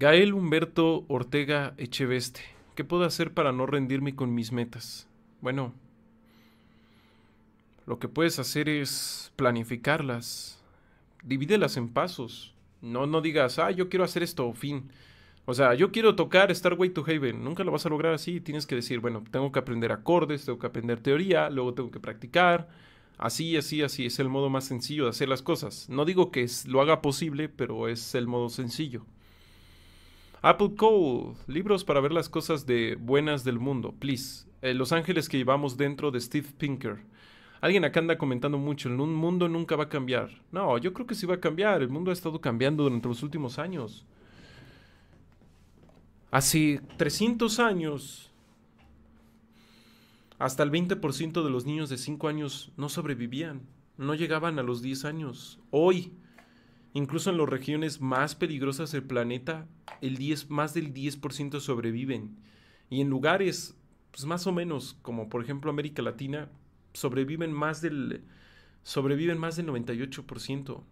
Gael Humberto Ortega Echeveste, ¿qué puedo hacer para no rendirme con mis metas? Bueno, lo que puedes hacer es planificarlas, divídelas en pasos. No, no digas, ah, yo quiero hacer esto, fin. O sea, yo quiero tocar Way to Haven. Nunca lo vas a lograr así. Tienes que decir, bueno, tengo que aprender acordes, tengo que aprender teoría, luego tengo que practicar. Así, así, así. Es el modo más sencillo de hacer las cosas. No digo que lo haga posible, pero es el modo sencillo. Apple Cole, libros para ver las cosas de buenas del mundo, please. Eh, los ángeles que llevamos dentro de Steve Pinker. Alguien acá anda comentando mucho, el mundo nunca va a cambiar. No, yo creo que sí va a cambiar, el mundo ha estado cambiando durante los últimos años. Hace 300 años, hasta el 20% de los niños de 5 años no sobrevivían, no llegaban a los 10 años. Hoy, incluso en las regiones más peligrosas del planeta, el 10, más del 10% sobreviven. Y en lugares, pues, más o menos, como por ejemplo América Latina, sobreviven más del, sobreviven más del 98%.